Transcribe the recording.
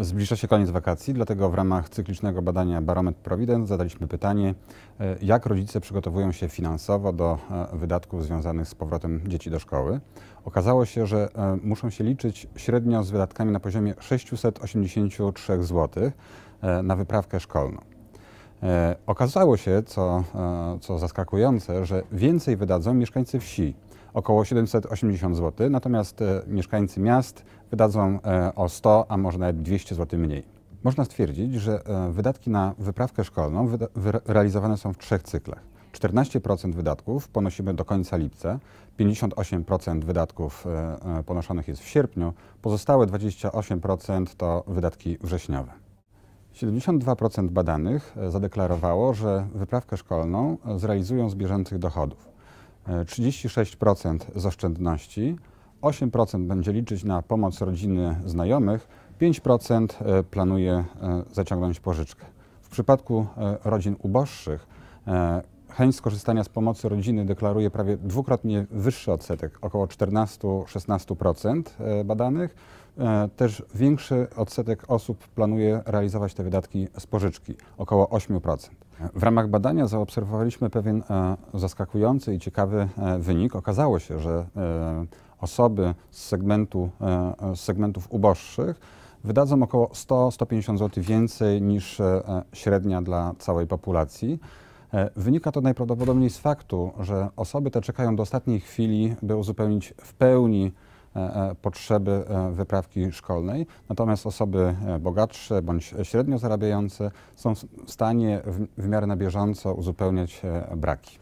Zbliża się koniec wakacji, dlatego w ramach cyklicznego badania Barometr Provident zadaliśmy pytanie, e, jak rodzice przygotowują się finansowo do e, wydatków związanych z powrotem dzieci do szkoły. Okazało się, że e, muszą się liczyć średnio z wydatkami na poziomie 683 zł na wyprawkę szkolną. Okazało się, co, co zaskakujące, że więcej wydadzą mieszkańcy wsi, około 780 zł, natomiast e, mieszkańcy miast wydadzą e, o 100, a może nawet 200 zł mniej. Można stwierdzić, że e, wydatki na wyprawkę szkolną realizowane są w trzech cyklach. 14% wydatków ponosimy do końca lipca, 58% wydatków ponoszonych jest w sierpniu, pozostałe 28% to wydatki wrześniowe. 72% badanych zadeklarowało, że wyprawkę szkolną zrealizują z bieżących dochodów. 36% z oszczędności, 8% będzie liczyć na pomoc rodziny znajomych, 5% e, planuje e, zaciągnąć pożyczkę. W przypadku e, rodzin uboższych chęć skorzystania z pomocy rodziny deklaruje prawie dwukrotnie wyższy odsetek, około 14-16% badanych. Też większy odsetek osób planuje realizować te wydatki z pożyczki, około 8%. W ramach badania zaobserwowaliśmy pewien e, zaskakujący i ciekawy e, wynik. Okazało się, że e, osoby z, segmentu, z segmentów uboższych wydadzą około 100-150 zł więcej niż średnia dla całej populacji. Wynika to najprawdopodobniej z faktu, że osoby te czekają do ostatniej chwili, by uzupełnić w pełni E, e, potrzeby e, wyprawki szkolnej. Natomiast osoby bogatsze bądź średnio zarabiające są w stanie w, w miarę na bieżąco uzupełniać braki.